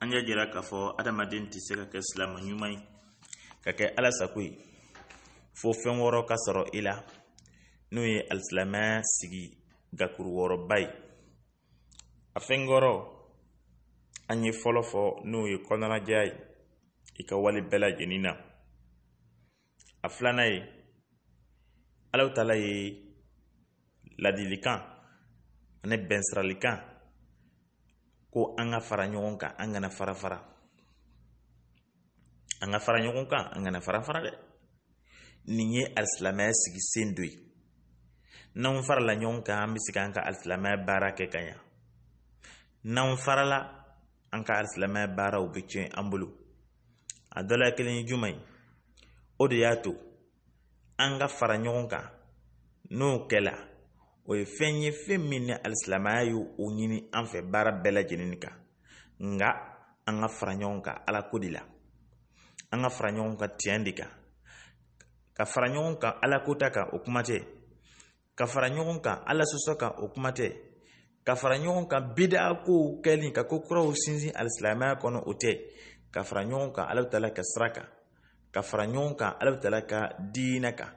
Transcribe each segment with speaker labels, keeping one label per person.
Speaker 1: an y'a jira k'a fɔ adamaden tɛ se ka kɛ silamɛ ɲuman ye ka kɛ ala sago ye fo fɛn wɔɔrɔ ka sɔrɔ i e la n'o ye alisilamɛya sigi gakuru wɔɔrɔba ye a fɛn wɔɔrɔ an ye fɔlɔ fɔ n'o ye kɔnɔnajɛya ye i ka wale bɛɛ lajɛlen na a filanan ye alaw ta ye ladilikan ani bɛnsiralikan ko an ka fara ɲɔgɔn kan an kana fara an ka fara ɲɔgɔn kan an kana fara dɛ nin ye alisilamaya sigi sen dɔ ye n'anw farala ɲɔgɔn kan an bɛ se k'an ka alisilamaya baara kɛ ka ɲa n'anw farala an ka alisilamaya baaraw bɛ tiɲɛ an bolo a dɔ la kelen ye jumɛn ye o de y'a to an ka fara ɲɔgɔn kan n'o kɛla o ye fɛn ye fɛn min ni alisilamaya y' o ɲini an fɛ baara bɛɛ lajɛlen kan nka an ka fara ɲɔgɔn kan ala ko de la an ka fara ɲɔgɔn kan tiɲɛ de kan ka fara ɲɔgɔn kan ala ko ta kan o kuma tɛ ka fara ɲɔgɔn kan ala sɔsɔ kan o kuma tɛ ka fara ɲɔgɔn kan bida kow kɛli ka ko kuraw sinsin alisilamaya kɔnɔ o tɛ ka fara ɲɔgɔn kan ala bɛ ka sira kan ka fara ɲɔgɔn kan ala bɛ ka diinɛ kan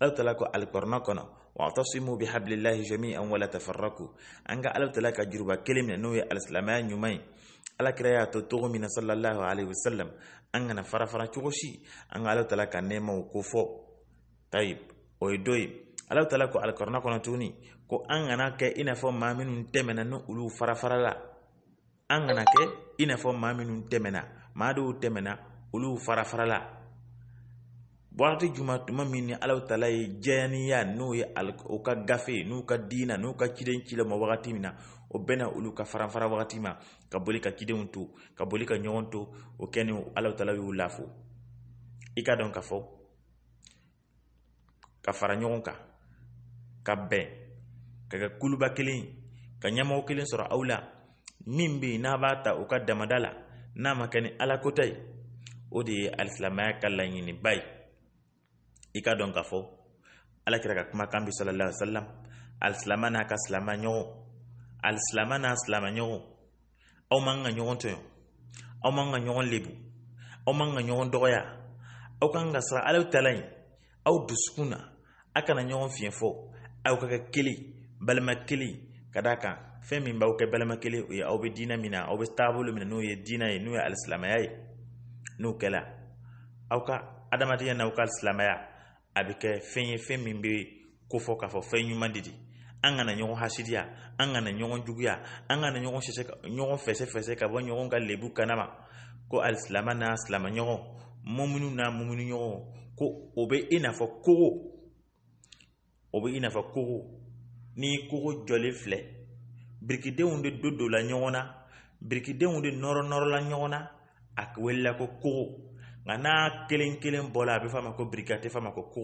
Speaker 1: ala bɛ ko alikɔrɔna kɔnɔ wa'tasimu bihablillahi jami'an wala tafarraku an ga Allah ta'ala ka juruba kelen min n'o ye alisilamaya ɲuman ye ala kira y'a to togo min na sallallahu alaihi wasallam an kana fara fara cogo si an ga Allah ta'ala ka nɛɛmaw ko fɔ tayib o ye dɔ ye Allah ta'ala ko alikɔrɔna kɔnɔ tuguni ko an kana kɛ i n'a fɔ farafarala wagati juma tuma min ni alaw tala ye jayaniya n'o ye o ka gafe n'u ka diina n'u ka ciden cila ma wagati min na o bɛna olu ka faranfara wagati ma ka boli ka cidenw to ka boli ka ɲɔgɔn to o kɛ ni alaw tala y'u lafo i ka dɔn ka fɔ ka fara ɲɔgɔn kan ka bɛn ka kɛ kuluba kelen ka ɲɛmɔgɔ kelen sɔrɔ aw la min bɛ yen n'a b'a ta u ka damada la n'a ma kɛ ni ala ye o de ye alisilamaya ka laɲiniba ye i ka dɔn k'a fɔ alakira ka kumakan bi sallallahu alaihi wasallam alisilama n'a ka silama ɲɔgɔn alisilama n'a silama ɲɔgɔn aw man ka ɲɔgɔn tɔɲɔ aw man ka ɲɔgɔn lebu aw man ka ɲɔgɔn dɔgɔya aw kan ka siran alaw tala ɲi aw dusukun na a kana ɲɔgɔn fiɲɛ fɔ aw ka kɛ kelen balima kelen ka d'a kan fɛn min b'aw kɛ balima kelen o ye aw bɛ diinɛ min na aw bɛ taabolo min na n'o ye diinɛ ye n'o ye alisilamaya ye n'o kɛla aw ka adamadenya n'aw ka alisilamaya a bɛ kɛ fɛn ye fɛn min bɛ kofɔ k'a fɔ fɛn ɲuman de di an kana ɲɔgɔn hasidiya an kana ɲɔgɔn juguya an kana ɲɔgɔn sɛsɛ ɲɔgɔn fɛsɛfɛsɛ ka bɔ ɲɔgɔn ka lebu kana ma ko alisilama n'a silama ɲɔgɔn mɔminu n'a mɔminu ɲɔgɔn ko o bɛ i n'a fɔ kogo o bɛ i n'a fɔ kogo ni kogo jɔlen filɛ birikidenw de do dola ɲɔgɔn na birikidenw de nɔrɔ nɔrɔla ɲɔgɔn na a welila ko kogo nka n'a kelen kelen bɔla a bɛ f'a ma ko brigade f'a ma ko ko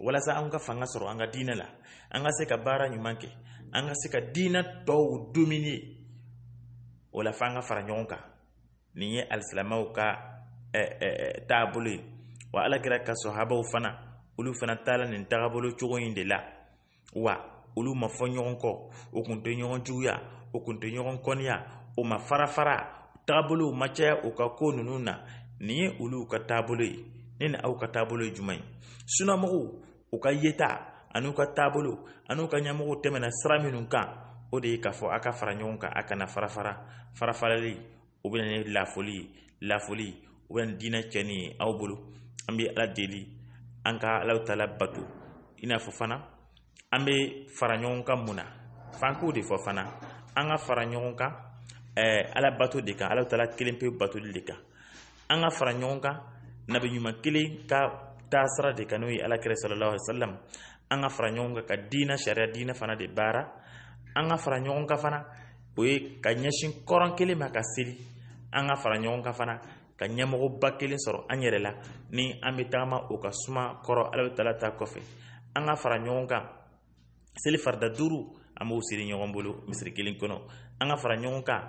Speaker 1: walasa an ka fanga sɔrɔ an ka diinɛ la an ka se ka baara ɲuman kɛ an ka se ka diinɛ tɔw domine o la f'an ka fara ɲɔgɔn kan nin ye alisilamaw ka eh, eh, taabolo ye wa ala kɛra ka sɔhabaw fana olu fana taara nin tagabolo cogo in de la wa olu ma fɔ ɲɔgɔn kɔ o kun tɛ ɲɔgɔn juguya o kun tɛ ɲɔgɔn kɔniya o ma fara fara taabolow ma caya u ka ko ninnu na nin ye olu ka taabolo ye ne ni aw ka taabolo ye juman ye sunamɔgɔw u ka yeta an'u ka taabolo an'u ka ɲɛmɔgɔw tɛmɛna sira minnu kan o de ye k'a fɔ a ka fara ɲɔgɔn kan a kana farafara farafarali o bɛ na ni lafoli ye lafoli o bɛ na ni diinɛ cɛnni ye aw bolo an bɛ ala deli an ka alaw ta la i n'a fɔ fana an bɛ fara ɲɔgɔn kan mun na f'an k'o de fɔ fana an ka fara ɲɔgɔn kan ɛɛ ala de kan alaw ta la kelen pe batoli de kan an ka fara ɲɔgɔn kan nabi ɲuman kelen ka taasira de ka n'o ye alakira sallallahu alaihi wasallam an ka fara ɲɔgɔn kan ka diinɛ sariya diinɛ fana de baara an ka fara ɲɔgɔn kan fana o ye ka ɲɛsin kɔrɔn kelen ma ka seli an ka fara ɲɔgɔn kan fana ka ɲɛmɔgɔba kelen sɔrɔ an yɛrɛ la ni an bɛ tagama o ka suma kɔrɔ ala bɛ taala ta kɔfɛ an ka fara ɲɔgɔn kan seli farida duuru an b'o siri ɲɔgɔn bolo misiri kelen kɔnɔ an ka fara ɲɔgɔn kan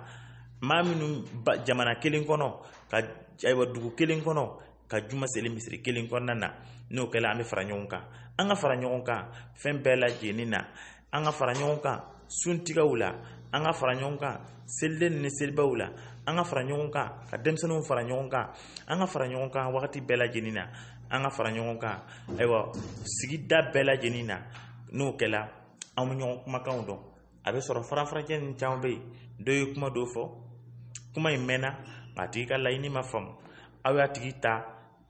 Speaker 1: maa minnu jamana kelen kɔnɔ ka ayiwa dugu kelen kɔnɔ ka juma seli misiri kelen kɔnɔna na n'o kɛla an bɛ fara ɲɔgɔn kan an ka fara ɲɔgɔn kan fɛn bɛɛ lajɛlen na an ka fara ɲɔgɔn kan suntigaw la an ka fara ɲɔgɔn kan seliden ni selibaw la an ka fara ɲɔgɔn kan ka denmisɛnninw fara ɲɔgɔn kan an ka fara ɲɔgɔn kan wagati bɛɛ lajɛlen na an ka fara ɲɔgɔn kan ayiwa sigida bɛɛ lajɛlen na n'o kɛla an bɛ ɲɔgɔn kumakanw dɔn a bɛ sɔrɔ farafarajɛ ni caman bɛ yen dɔw ye kuma dɔw fɔ kuma in mɛnna a tigi ka laɲini ma faamu aw y'a tigi ta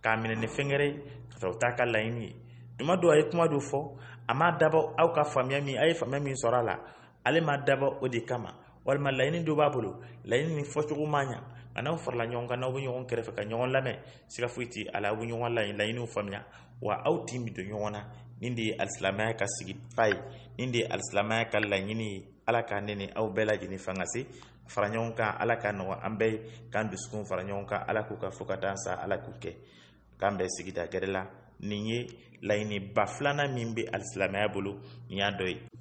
Speaker 1: k'a minɛ ni fɛngɛrɛ ka sɔrɔ t'a ka laɲini tuma dɔw a kuma do fo ama m'a aw ka famia mi ay famia mi min la ale m'a dabɔ o de kama wal ma laini do babulu laini ni fo ma manya ana fo la nyonga na bu nyonga kere fa ka nyonga lamɛn siga foyi tɛ a la aw bɛ ɲɔgɔn laɲiniw faamuya wa aw timi do don nindi na nin de ka sigi ye nindi de ye alisilamaya ka laini ala ka nene aw bela jini fanga se fara ɲɔgɔn kan ala ka nɔgɔ an bɛɛ k'an dusukun fara ɲɔgɔn kan ala k'u ka fo ka taa sa ala k'u kɛ k'an bɛɛ sigida gɛrɛ la nin ye laɲiniba filanan min bɛ alisilamɛya bolo nin y'a dɔ ye